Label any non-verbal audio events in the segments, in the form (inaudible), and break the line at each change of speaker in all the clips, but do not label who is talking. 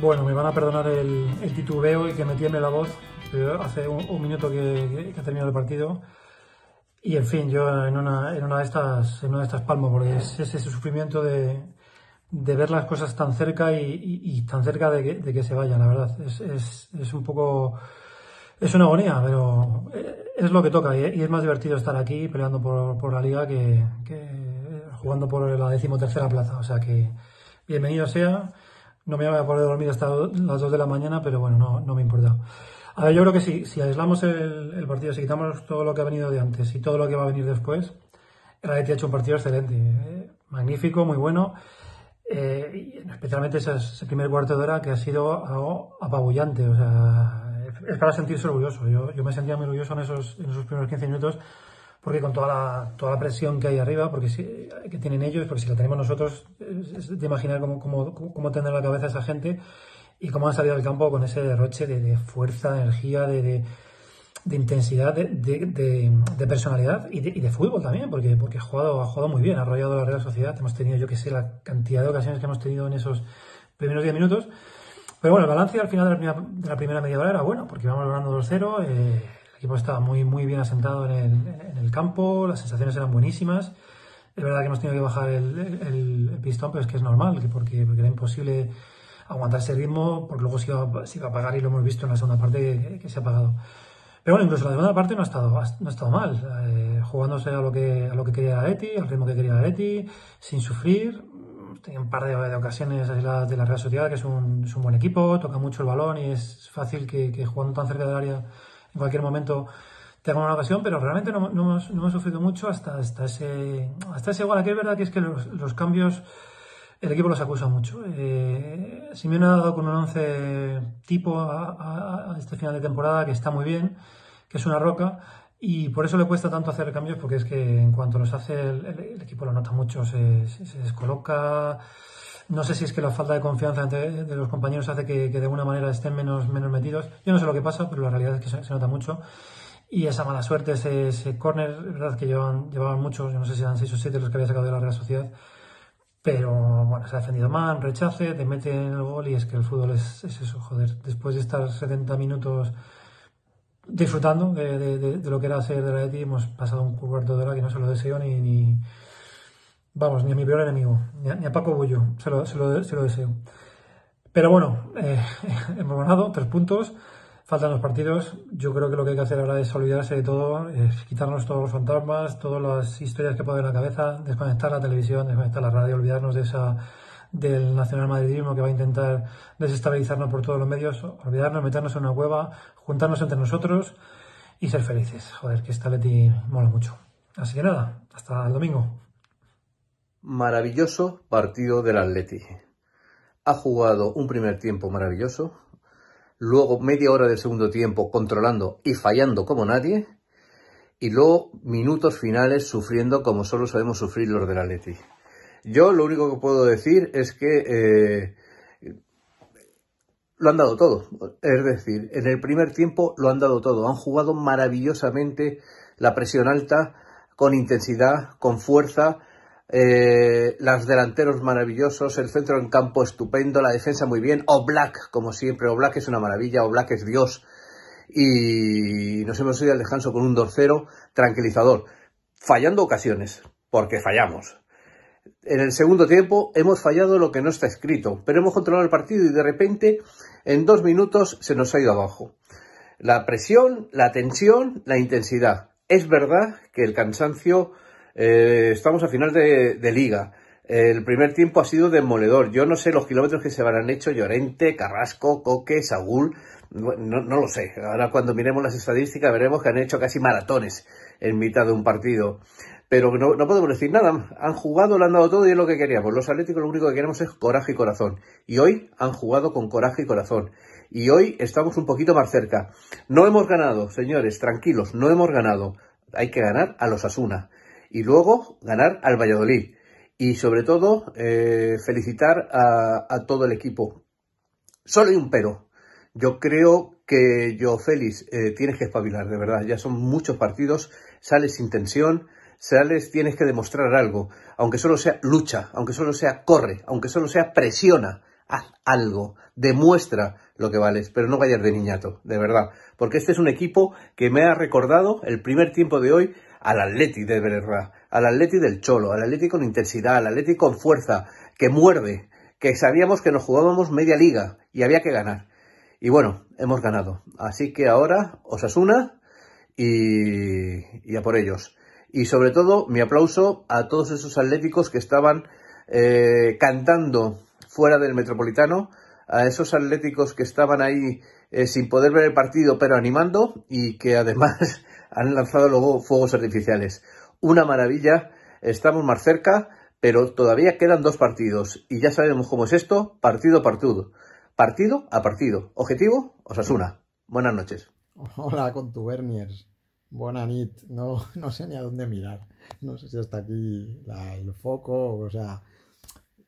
Bueno, me van a perdonar el, titubeo y que me tiemble la voz, pero hace un, minuto que, ha terminado el partido. Y en fin, yo en una, de estas en una de estas palmo, porque es, ese sufrimiento de, ver las cosas tan cerca y, tan cerca de que, se vayan, la verdad. Es, un poco. Es una agonía, pero es lo que toca y, es más divertido estar aquí peleando por, la liga que jugando por la decimotercera plaza. O sea que bienvenido sea no me voy a poder dormir hasta las 2 de la mañana, pero bueno, no, me importa. A ver, yo creo que sí, si aislamos el, partido, si quitamos todo lo que ha venido de antes y todo lo que va a venir después, el Atleti ha hecho un partido excelente, ¿eh? magnífico, muy bueno, eh, especialmente ese, primer cuarto de hora que ha sido algo apabullante, o sea, es para sentirse orgulloso. Yo, me sentía muy orgulloso en esos, en esos primeros 15 minutos porque con toda la, toda la presión que hay arriba, porque si, que tienen ellos, porque si la tenemos nosotros, es de imaginar cómo, cómo, cómo tendrá la cabeza esa gente y cómo han salido al campo con ese derroche de, fuerza, de energía, de, intensidad, de, personalidad y, de, fútbol también, porque, porque ha, jugado, ha jugado muy bien, ha arrollado la Real Sociedad, hemos tenido, yo que sé, la cantidad de ocasiones que hemos tenido en esos primeros 10 minutos. Pero bueno, el balance al final de la primera, de media hora era bueno, porque íbamos ganando 2-0. Eh, equipo estaba muy, muy bien asentado en el, en el, campo, las sensaciones eran buenísimas. Es verdad que hemos tenido que bajar el, el, pistón, pero es que es normal, porque, era imposible aguantar ese ritmo, porque luego se iba, a apagar y lo hemos visto en la segunda parte que, se ha apagado. Pero bueno, incluso la segunda parte no ha estado, no ha estado mal, eh, jugándose a lo, que, a lo que quería al ritmo que quería la Leti, sin sufrir. Tenía un par de, ocasiones aisladas de la Real Sociedad, que es un, es un, buen equipo, toca mucho el balón y es fácil que, que jugando tan cerca del área en cualquier momento tengo una ocasión, pero realmente no, hemos, sufrido mucho hasta, hasta, ese, hasta ese gol. Aquí es verdad que es que los, cambios el equipo los acusa mucho. Eh, Simeone ha dado con un once tipo a, este final de temporada que está muy bien, que es una roca, y por eso le cuesta tanto hacer cambios, porque es que en cuanto los hace el, equipo lo nota mucho, se descoloca, no sé si es que la falta de confianza de los compañeros hace que, de alguna manera estén menos, menos metidos. Yo no sé lo que pasa, pero la realidad es que se, nota mucho. Y esa mala suerte, ese, ese córner, verdad que llevaban, llevaban muchos, yo no sé si eran 6 o 7 los que había sacado de la Real Sociedad. Pero bueno, se ha defendido mal, rechace, te mete en el gol y es que el fútbol es, eso, joder. Después de estar 70 minutos disfrutando de, lo que era hacer de la ETI, hemos pasado un cuarto de hora que no se lo deseo ni, ni Vamos, ni a mi peor enemigo, ni a, Paco Bullo, se lo, deseo. Pero bueno, eh, (laughs) hemos ganado tres puntos, faltan los partidos. Yo creo que lo que hay que hacer ahora es olvidarse de todo, es quitarnos todos los fantasmas, todas las historias que haber en la cabeza, desconectar la televisión, desconectar la radio, olvidarnos de esa del nacional madridismo que va a intentar desestabilizarnos por todos los medios, olvidarnos, meternos en una cueva, juntarnos entre nosotros y ser felices. Joder, que esta Leti mola mucho. Así que nada, hasta el domingo
maravilloso partido del Atleti. Ha jugado un primer tiempo maravilloso, luego media hora del segundo tiempo controlando y fallando como nadie, y luego minutos finales sufriendo como solo sabemos sufrir los del Atleti. Yo lo único que puedo decir es que eh, lo han dado todo. Es decir, en el primer tiempo lo han dado todo. Han jugado maravillosamente la presión alta, con intensidad, con fuerza, eh, las delanteros maravillosos, el centro en campo estupendo, la defensa muy bien, O Black, como siempre, O Black es una maravilla, O Black es Dios. Y nos hemos ido al descanso con un 2-0 tranquilizador, fallando ocasiones, porque fallamos. En el segundo tiempo hemos fallado lo que no está escrito, pero hemos controlado el partido y de repente en dos minutos se nos ha ido abajo. La presión, la tensión, la intensidad. Es verdad que el cansancio eh, estamos a final de, liga. El primer tiempo ha sido demoledor. Yo no sé los kilómetros que se habrán hecho Llorente, Carrasco, Coque, Saúl. No, lo sé. Ahora cuando miremos las estadísticas veremos que han hecho casi maratones en mitad de un partido. Pero no, podemos decir nada. Han jugado, lo han dado todo y es lo que queríamos. Los Atléticos lo único que queremos es coraje y corazón. Y hoy han jugado con coraje y corazón. Y hoy estamos un poquito más cerca. No hemos ganado, señores, tranquilos, no hemos ganado. Hay que ganar a los Asuna y luego ganar al Valladolid. Y sobre todo, eh, felicitar a, todo el equipo. Solo hay un pero. Yo creo que yo, Félix, eh, tienes que espabilar, de verdad. Ya son muchos partidos, sales sin tensión, sales, tienes que demostrar algo. Aunque solo sea lucha, aunque solo sea corre, aunque solo sea presiona, haz algo, demuestra lo que vales, pero no vayas de niñato, de verdad. Porque este es un equipo que me ha recordado el primer tiempo de hoy al Atleti de verdad, al Atleti del Cholo, al Atleti con intensidad, al Atleti con fuerza, que muerde, que sabíamos que nos jugábamos media liga y había que ganar. Y bueno, hemos ganado. Así que ahora Osasuna y, y a por ellos. Y sobre todo, mi aplauso a todos esos atléticos que estaban eh, cantando fuera del Metropolitano, a esos atléticos que estaban ahí eh, sin poder ver el partido, pero animando y que además han lanzado luego fuegos artificiales. Una maravilla, estamos más cerca, pero todavía quedan dos partidos y ya sabemos cómo es esto, partido a partido. Partido a partido. Objetivo, Osasuna. Buenas noches.
Hola contuberniers. Buena nit. No, no sé ni a dónde mirar. No sé si hasta aquí el foco, o sea,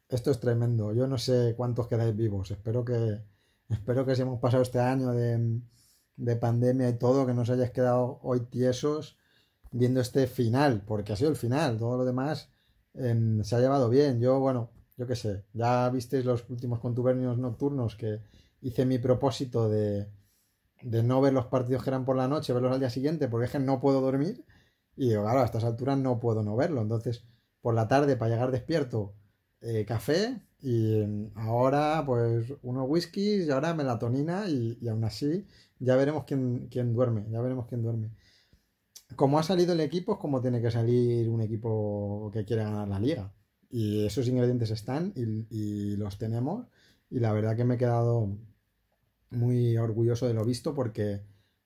esto es tremendo. Yo no sé cuántos quedáis vivos. Espero que, espero que si hemos pasado este año de de pandemia y todo, que nos hayáis quedado hoy tiesos viendo este final, porque ha sido el final, todo lo demás em, se ha llevado bien. Yo, bueno, yo qué sé, ya visteis los últimos contubernios nocturnos que hice mi propósito de, de no ver los partidos que eran por la noche, verlos al día siguiente, porque es que no puedo dormir. Y digo, claro, a estas alturas no puedo no verlo. Entonces, por la tarde, para llegar despierto, eh, café, y mm, ahora, pues, unos whiskies y ahora melatonina y, y aún así ya veremos quién, duerme, ya veremos quién duerme. Como ha salido el equipo, es como tiene que salir un equipo que quiere ganar la liga. Y esos ingredientes están y, los tenemos. Y la verdad que me he quedado muy orgulloso de lo visto porque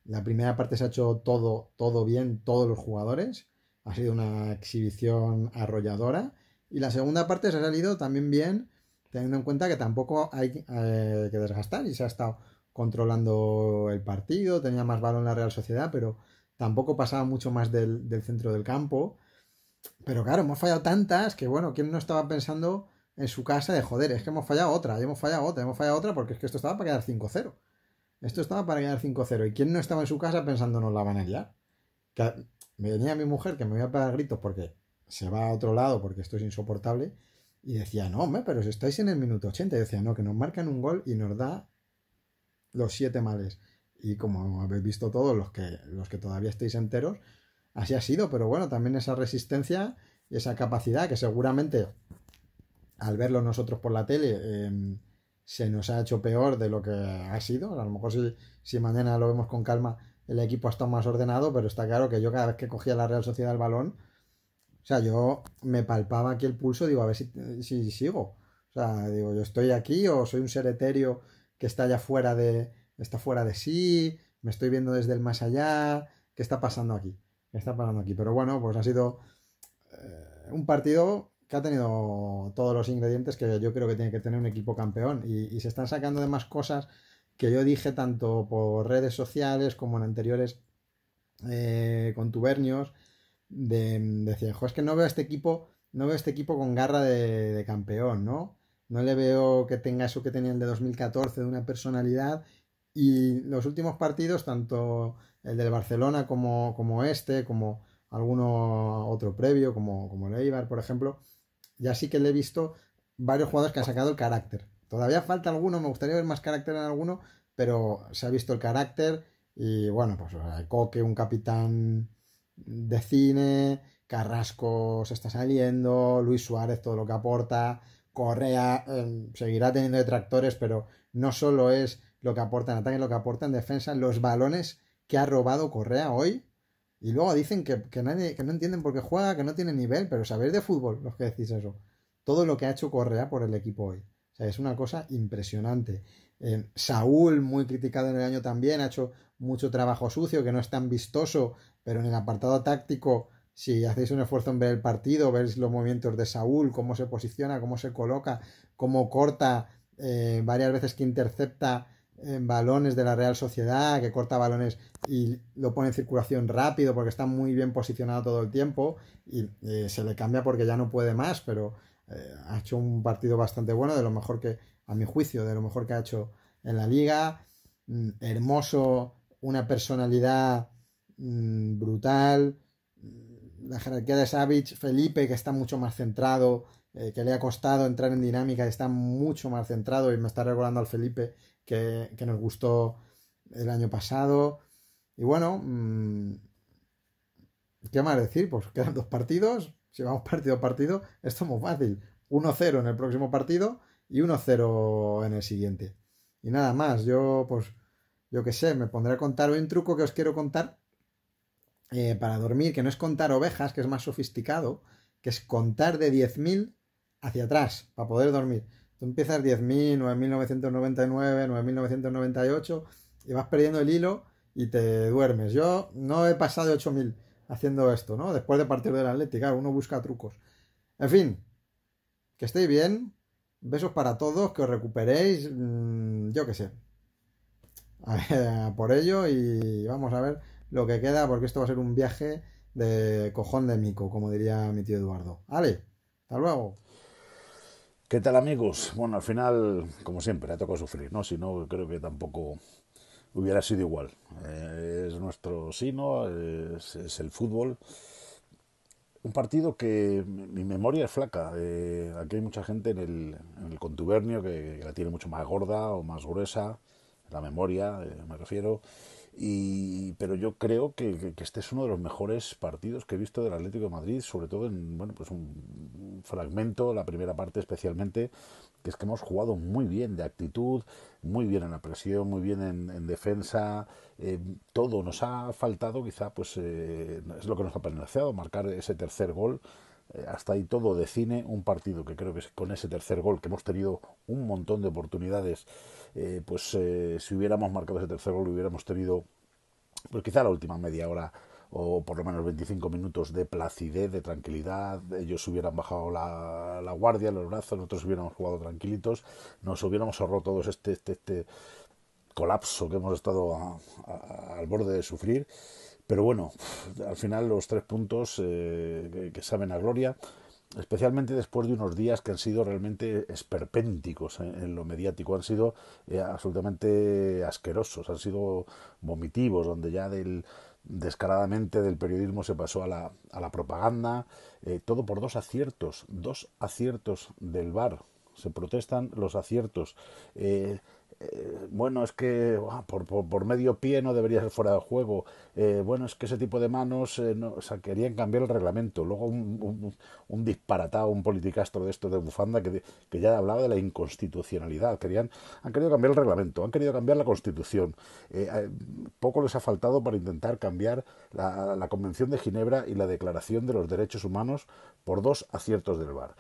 la primera parte se ha hecho todo, todo bien, todos los jugadores. Ha sido una exhibición arrolladora. Y la segunda parte se ha salido también bien teniendo en cuenta que tampoco hay eh, que desgastar y se ha estado controlando el partido, tenía más balón la Real Sociedad, pero tampoco pasaba mucho más del, centro del campo. Pero claro, hemos fallado tantas que, bueno, ¿quién no estaba pensando en su casa de joder? Es que hemos fallado otra, hemos fallado otra, hemos fallado otra, porque es que esto estaba para quedar 5-0. Esto estaba para quedar 5-0. ¿Y quién no estaba en su casa pensando no la van a Que venía mi mujer que me iba a pegar gritos porque se va a otro lado, porque esto es insoportable y decía, no, hombre, pero si estáis en el minuto 80. Y decía, no, que nos marcan un gol y nos da los siete males. Y como habéis visto todos los que, los que todavía estáis enteros, así ha sido. Pero bueno, también esa resistencia y esa capacidad que seguramente al verlo nosotros por la tele em, se nos ha hecho peor de lo que ha sido. A lo mejor si, si mañana lo vemos con calma el equipo ha estado más ordenado, pero está claro que yo cada vez que cogía la Real Sociedad el balón o sea, yo me palpaba aquí el pulso, digo, a ver si, sigo. O sea, digo, yo estoy aquí o soy un ser etéreo que está ya fuera de, está fuera de sí, me estoy viendo desde el más allá, ¿qué está pasando aquí? ¿Qué está pasando aquí? Pero bueno, pues ha sido eh, un partido que ha tenido todos los ingredientes que yo creo que tiene que tener un equipo campeón y, se están sacando de más cosas que yo dije tanto por redes sociales como en anteriores eh, contubernios de, es que no veo este equipo, no veo este equipo con garra de, campeón, ¿no? No le veo que tenga eso que tenía el de 2014, de una personalidad. Y los últimos partidos, tanto el del Barcelona como, como este, como alguno otro previo, como, como el Eibar, por ejemplo, ya sí que le he visto varios jugadores que han sacado el carácter. Todavía falta alguno, me gustaría ver más carácter en alguno, pero se ha visto el carácter y bueno, pues hay Coque, un capitán de cine, Carrasco se está saliendo, Luis Suárez todo lo que aporta, Correa em, seguirá teniendo detractores, pero no solo es lo que aporta en ataque, lo que aporta en defensa, los balones que ha robado Correa hoy. Y luego dicen que, nadie, que no entienden por qué juega, que no tiene nivel, pero sabéis de fútbol los que decís eso. Todo lo que ha hecho Correa por el equipo hoy. O sea, es una cosa impresionante. Em, Saúl, muy criticado en el año también, ha hecho mucho trabajo sucio, que no es tan vistoso pero en el apartado táctico, si hacéis un esfuerzo en ver el partido, veis los movimientos de Saúl, cómo se posiciona, cómo se coloca, cómo corta, eh, varias veces que intercepta eh, balones de la Real Sociedad, que corta balones y lo pone en circulación rápido porque está muy bien posicionado todo el tiempo y eh, se le cambia porque ya no puede más, pero ha hecho un partido bastante bueno, de lo mejor que, a mi juicio, de lo mejor que ha hecho en la liga. Mm, hermoso, una personalidad Mm, brutal. Mm, la jerarquía de Savage, Felipe, que está mucho más centrado, eh, que le ha costado entrar en dinámica, está mucho más centrado y me está recordando al Felipe que, nos gustó el año pasado. Y bueno, mm, ¿qué más decir? Pues quedan dos partidos. Si vamos partido a partido, esto es muy fácil. 1-0 en el próximo partido y 1-0 en el siguiente. Y nada más, yo pues, yo que sé, me pondré a contar hoy un truco que os quiero contar eh, para dormir, que no es contar ovejas, que es más sofisticado, que es contar de 10.000 hacia atrás para poder dormir. Tú empiezas 10.000, 9.999, 9.998 y vas perdiendo el hilo y te duermes. Yo no he pasado 8.000 haciendo esto, ¿no? Después de partir del la atlética uno busca trucos. En fin, que estéis bien. Besos para todos, que os recuperéis. Mm, yo qué sé. por ello y vamos a ver lo que queda, porque esto va a ser un viaje de cojón de mico, como diría mi tío Eduardo. Ale, hasta luego.
¿Qué tal amigos? Bueno, al final, como siempre, ha tocado sufrir, ¿no? Si no, creo que tampoco hubiera sido igual. Eh, es nuestro sino, es, el fútbol. Un partido que mi memoria es flaca. Eh, aquí hay mucha gente en el, contubernio que, la tiene mucho más gorda o más gruesa, la memoria, eh, me refiero. Y, pero yo creo que, este es uno de los mejores partidos que he visto del Atlético de Madrid, sobre todo en bueno, pues un fragmento, la primera parte especialmente, que es que hemos jugado muy bien de actitud, muy bien en la presión, muy bien en, defensa, eh, todo nos ha faltado, quizá pues eh, es lo que nos ha penalizado, marcar ese tercer gol eh, hasta ahí todo de cine, un partido que creo que con ese tercer gol que hemos tenido un montón de oportunidades, eh, pues eh, si hubiéramos marcado ese tercer gol hubiéramos tenido pues quizá la última media hora o por lo menos 25 minutos de placidez, de tranquilidad, ellos hubieran bajado la, guardia, los brazos, nosotros hubiéramos jugado tranquilitos, nos hubiéramos ahorrado todos este, este, este colapso que hemos estado al borde de sufrir pero bueno, al final los tres puntos eh, que, saben a gloria, especialmente después de unos días que han sido realmente esperpénticos eh, en, lo mediático, han sido eh, absolutamente asquerosos, han sido vomitivos, donde ya del descaradamente del periodismo se pasó a la, a la propaganda, todo por dos aciertos, dos aciertos del bar, se protestan los aciertos. Eh, bueno, es que ah, por, medio pie no debería ser fuera de juego, eh, bueno, es que ese tipo de manos, eh, querían cambiar el reglamento, luego un, disparatado, un politicastro de esto de bufanda que, ya hablaba de la inconstitucionalidad, querían, han querido cambiar el reglamento, han querido cambiar la constitución, poco les ha faltado para intentar cambiar la, la Convención de Ginebra y la Declaración de los Derechos Humanos por dos aciertos del bar.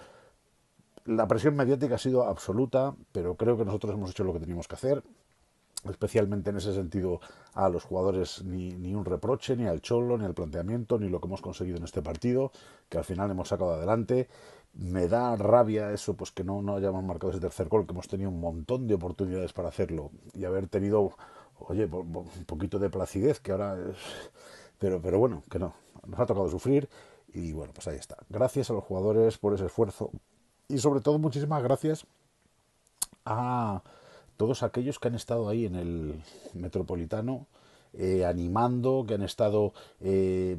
La presión mediática ha sido absoluta, pero creo que nosotros hemos hecho lo que teníamos que hacer. Especialmente en ese sentido, a los jugadores ni, un reproche, ni al cholo, ni al planteamiento, ni lo que hemos conseguido en este partido, que al final hemos sacado adelante me da rabia eso, pues que no, no hayamos marcado ese tercer gol, que hemos tenido un montón de oportunidades para hacerlo y haber tenido, oye, un poquito de placidez, que ahora es... Pero, pero bueno, que no, nos ha tocado sufrir y bueno, pues ahí está. Gracias a los jugadores por ese esfuerzo, y sobre todo, muchísimas gracias a todos aquellos que han estado ahí en el metropolitano. Eh, animando, que han estado eh,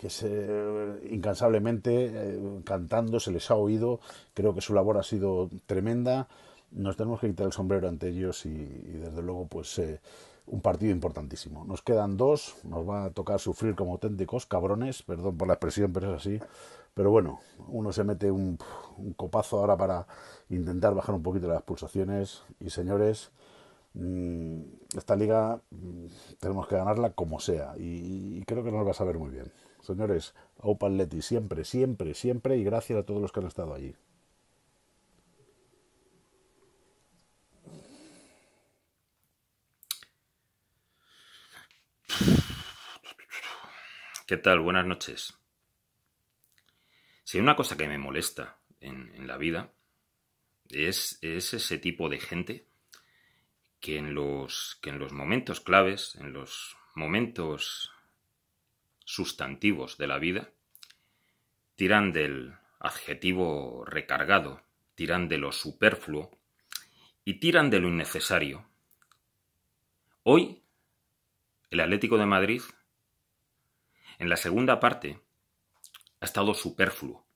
que se, incansablemente eh, cantando, se les ha oído, creo que su labor ha sido tremenda, nos tenemos que quitar el sombrero ante ellos y, desde luego pues un partido importantísimo. Nos quedan dos, nos va a tocar sufrir como auténticos cabrones, perdón por la expresión, pero es así, pero bueno, uno se mete un, copazo ahora para intentar bajar un poquito las pulsaciones. Y señores, mm, esta liga mm, tenemos que ganarla como sea y, creo que nos va a saber muy bien. Señores, Open Leti siempre, siempre, siempre y gracias a todos los que han estado allí.
¿Qué tal? Buenas noches. Si hay una cosa que me molesta en, la vida, es, ese tipo de gente que en, los, que en los momentos claves, en los momentos sustantivos de la vida, tiran del adjetivo recargado, tiran de lo superfluo y tiran de lo innecesario. Hoy, el Atlético de Madrid, en la segunda parte, ha estado superfluo.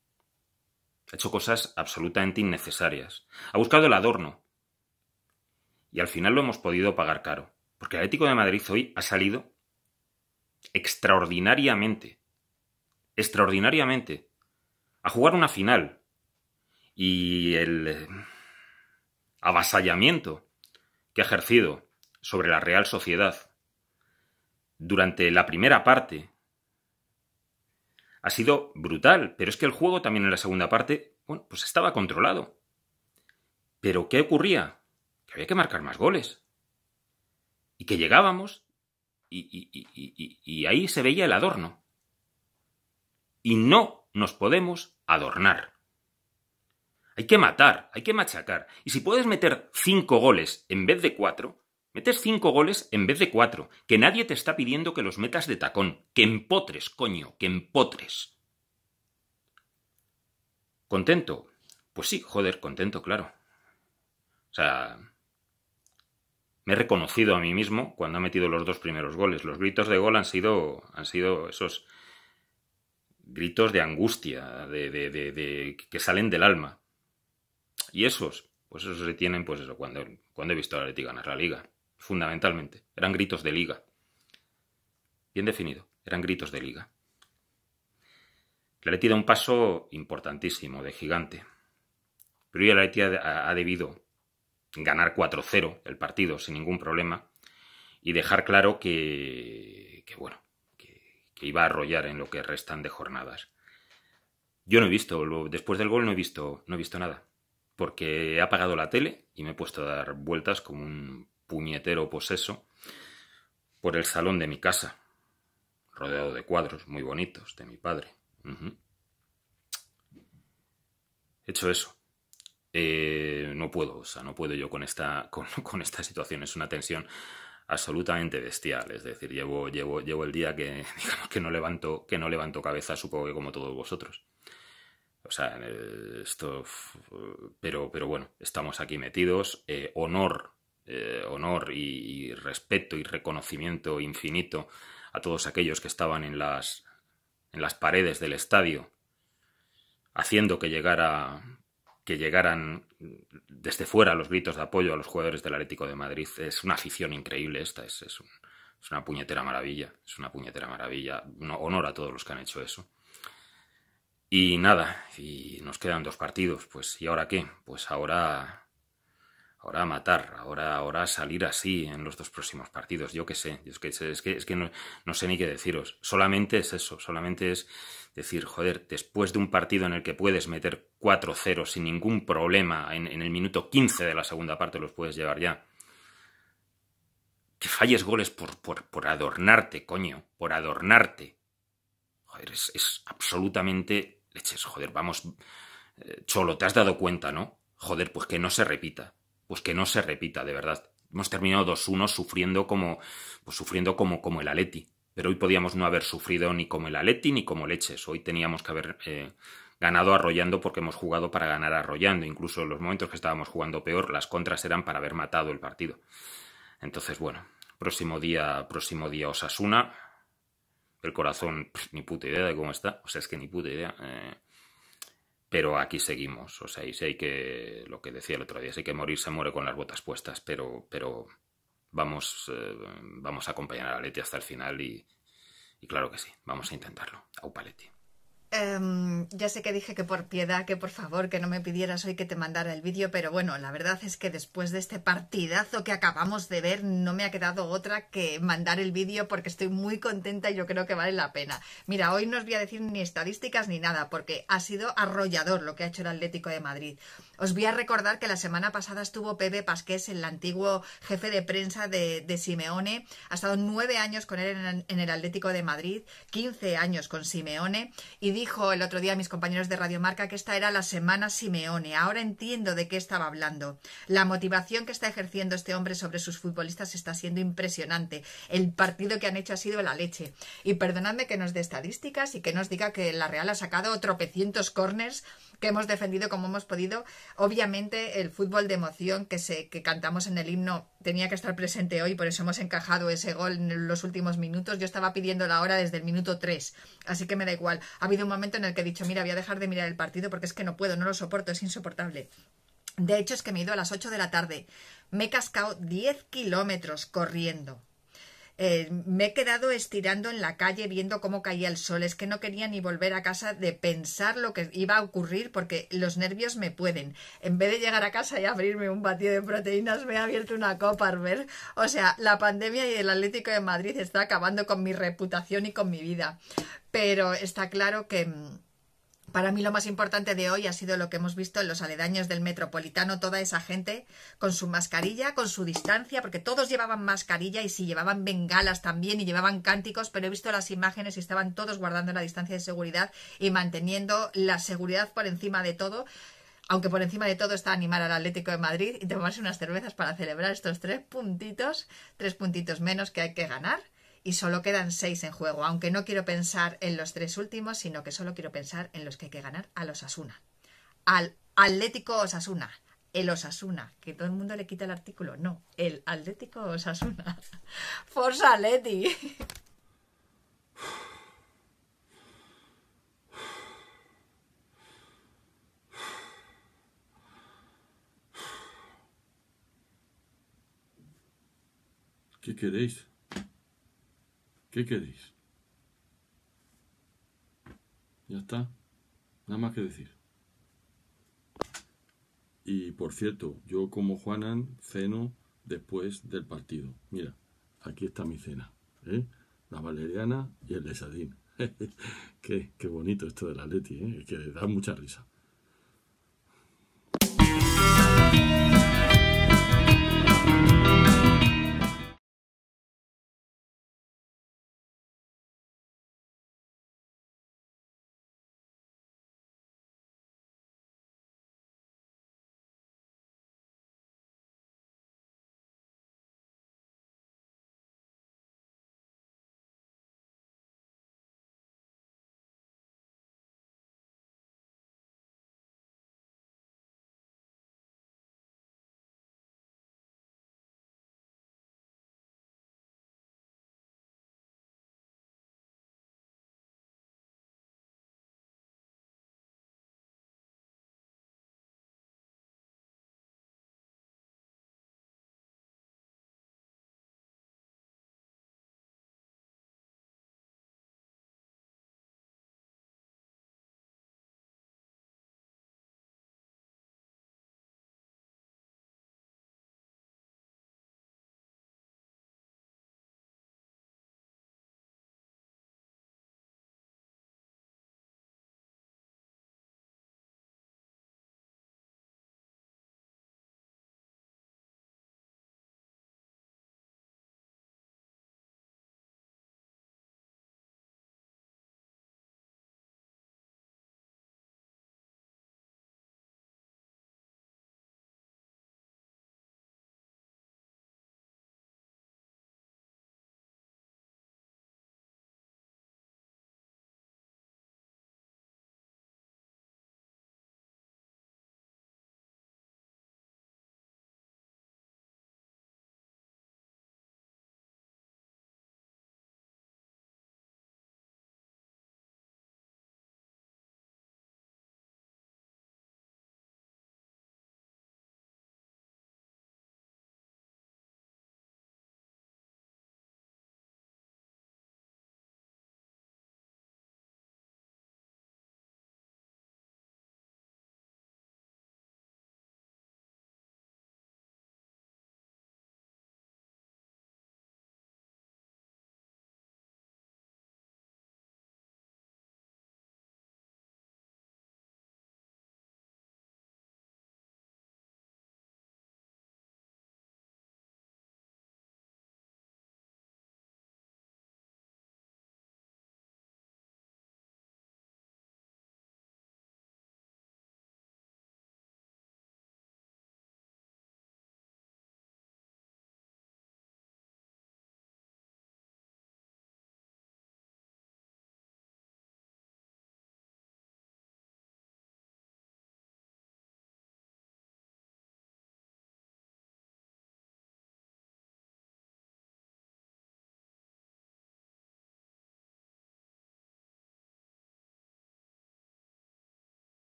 Ha hecho cosas absolutamente innecesarias. Ha buscado el adorno. Y al final lo hemos podido pagar caro. Porque el Atlético de Madrid hoy ha salido extraordinariamente. Extraordinariamente. A jugar una final. Y el eh, avasallamiento que ha ejercido sobre la Real Sociedad durante la primera parte ha sido brutal, pero es que el juego también en la segunda parte, bueno, pues estaba controlado. Pero ¿qué ocurría? Que había que marcar más goles. Y que llegábamos y, y ahí se veía el adorno. Y no nos podemos adornar. Hay que matar, hay que machacar. Y si puedes meter cinco goles en vez de cuatro, Metes cinco goles en vez de cuatro, que nadie te está pidiendo que los metas de tacón, que empotres, coño, que empotres. ¿Contento? Pues sí, joder, contento, claro. O sea, me he reconocido a mí mismo cuando ha metido los dos primeros goles. Los gritos de gol han sido, han sido esos gritos de angustia, de, de, de, que salen del alma. Y esos, pues esos se tienen, pues eso, cuando, cuando he visto a Leti ganar la liga fundamentalmente. Eran gritos de liga. Bien definido, eran gritos de liga. La Leti da un paso importantísimo, de gigante. Pero ya la Leti ha, debido ganar 4-0 el partido sin ningún problema y dejar claro que, que bueno, que, que, iba a arrollar en lo que restan de jornadas. Yo no he visto, después del gol no he visto, no he visto nada, porque he apagado la tele y me he puesto a dar vueltas como un puñetero poseso por el salón de mi casa, rodeado de cuadros muy bonitos de mi padre. Hecho eso, eh, no puedo, o sea, no puedo yo con esta, (laughs) con, esta situación, es una tensión absolutamente bestial. Es decir, llevo, llevo, llevo el día que, (laughs) que no levanto, que no levanto cabeza, supongo que como todos vosotros. O sea, eh, esto. Pero, pero bueno, estamos aquí metidos. Eh, honor eh, honor y, respeto y reconocimiento infinito a todos aquellos que estaban en las, en las paredes del estadio, haciendo que, llegara, que llegaran desde fuera los gritos de apoyo a los jugadores del Atlético de Madrid. Es una afición increíble esta, es, es, una puñetera maravilla, es una puñetera maravilla. honor a todos los que han hecho eso. Y nada, y nos quedan dos partidos, pues ¿y ahora qué? Pues ahora ahora matar, ahora, ahora salir así en los dos próximos partidos. Yo qué sé, es que, no, sé ni qué deciros. Solamente es eso, solamente es decir, joder, después de un partido en el que puedes meter 4-0 sin ningún problema, en, el minuto 15 de la segunda parte los puedes llevar ya. Que falles goles por, por, adornarte, coño, por adornarte. Joder, es, es absolutamente leches, joder, vamos. Eh, cholo, te has dado cuenta, ¿no? Joder, pues que no se repita pues que no se repita, de verdad. Hemos terminado 2-1 sufriendo como, pues sufriendo como, como el Aleti. Pero hoy podíamos no haber sufrido ni como el Aleti ni como Leches. Hoy teníamos que haber eh, ganado arrollando porque hemos jugado para ganar arrollando. Incluso en los momentos que estábamos jugando peor, las contras eran para haber matado el partido. Entonces, bueno, próximo día, próximo día Osasuna. El corazón, ni puta idea de cómo está. O sea, es que ni puta idea. Eh, pero aquí seguimos. O sea, y si hay que, lo que decía el otro día, si hay que morir, se muere con las botas puestas, pero, pero vamos, eh, vamos a acompañar a Leti hasta el final y, claro que sí, vamos a intentarlo. Au Leti.
Em, ya sé que dije que por piedad, que por favor, que no me pidieras hoy que te mandara el vídeo, pero bueno, la verdad es que después de este partidazo que acabamos de ver, no me ha quedado otra que mandar el vídeo porque estoy muy contenta y yo creo que vale la pena. Mira, hoy no os voy a decir ni estadísticas ni nada, porque ha sido arrollador lo que ha hecho el Atlético de Madrid. Os voy a recordar que la semana pasada estuvo Pepe Pasqués, el antiguo jefe de prensa de, Simeone. Ha estado nueve años con él en, el Atlético de Madrid, quince años con Simeone, y dijo el otro día a mis compañeros de Radio Marca que esta era la semana Simeone. Ahora entiendo de qué estaba hablando. La motivación que está ejerciendo este hombre sobre sus futbolistas está siendo impresionante. El partido que han hecho ha sido la leche. Y perdonadme que nos dé estadísticas y que nos diga que la Real ha sacado tropecientos corners que hemos defendido como hemos podido. Obviamente el fútbol de emoción que, se, que cantamos en el himno tenía que estar presente hoy, por eso hemos encajado ese gol en los últimos minutos. Yo estaba pidiendo la hora desde el minuto 3, así que me da igual. Ha habido un momento en el que he dicho, mira, voy a dejar de mirar el partido porque es que no puedo, no lo soporto, es insoportable. De hecho, es que me he ido a las 8 de la tarde. Me he cascado 10 kilómetros corriendo. Eh, me he quedado estirando en la calle viendo cómo caía el sol. Es que no quería ni volver a casa de pensar lo que iba a ocurrir porque los nervios me pueden. En vez de llegar a casa y abrirme un batido de proteínas, me he abierto una copa, ver. O sea, la pandemia y el Atlético de Madrid está acabando con mi reputación y con mi vida. Pero está claro que mm, para mí lo más importante de hoy ha sido lo que hemos visto en los aledaños del metropolitano, toda esa gente con su mascarilla, con su distancia, porque todos llevaban mascarilla y si llevaban bengalas también y llevaban cánticos, pero he visto las imágenes y estaban todos guardando la distancia de seguridad y manteniendo la seguridad por encima de todo. Aunque por encima de todo está animar al Atlético de Madrid y tomarse unas cervezas para celebrar estos tres puntitos, tres puntitos menos que hay que ganar y solo quedan seis en juego, aunque no quiero pensar en los tres últimos, sino que solo quiero pensar en los que hay que ganar al Osasuna, al Atlético Osasuna, el Osasuna, que todo el mundo le quita el artículo, no, el Atlético Osasuna, (laughs) Forza Leti.
¿Qué queréis? ¿Qué queréis? Ya está. Nada más que decir. Y por cierto, yo como Juanan ceno después del partido. Mira, aquí está mi cena. ¿eh?
La valeriana
y el lesadín. (laughs) qué, qué, bonito esto de la Leti, ¿eh? que da mucha risa.